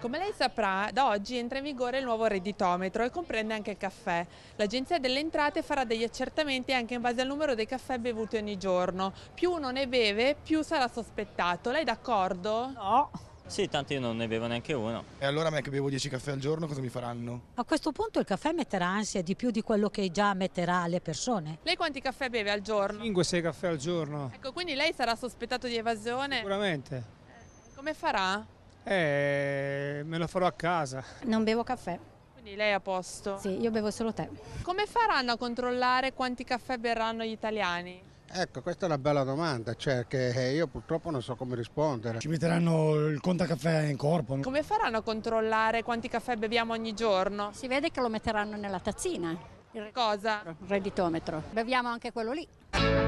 Come lei saprà, da oggi entra in vigore il nuovo redditometro e comprende anche il caffè. L'Agenzia delle Entrate farà degli accertamenti anche in base al numero dei caffè bevuti ogni giorno. Più uno ne beve, più sarà sospettato. Lei è d'accordo? No. Sì, tanto io non ne bevo neanche uno. E allora a me che bevo 10 caffè al giorno cosa mi faranno? A questo punto il caffè metterà ansia di più di quello che già metterà alle persone. Lei quanti caffè beve al giorno? 5-6 caffè al giorno. Ecco, quindi lei sarà sospettato di evasione? Sicuramente. Eh, come farà? Eh, me lo farò a casa. Non bevo caffè. Quindi lei è a posto? Sì, io bevo solo tè. Come faranno a controllare quanti caffè berranno gli italiani? Ecco, questa è una bella domanda, cioè che eh, io purtroppo non so come rispondere. Ci metteranno il contacaffè in corpo. Come faranno a controllare quanti caffè beviamo ogni giorno? Si vede che lo metteranno nella tazzina. Il Cosa? Il redditometro. Beviamo anche quello lì.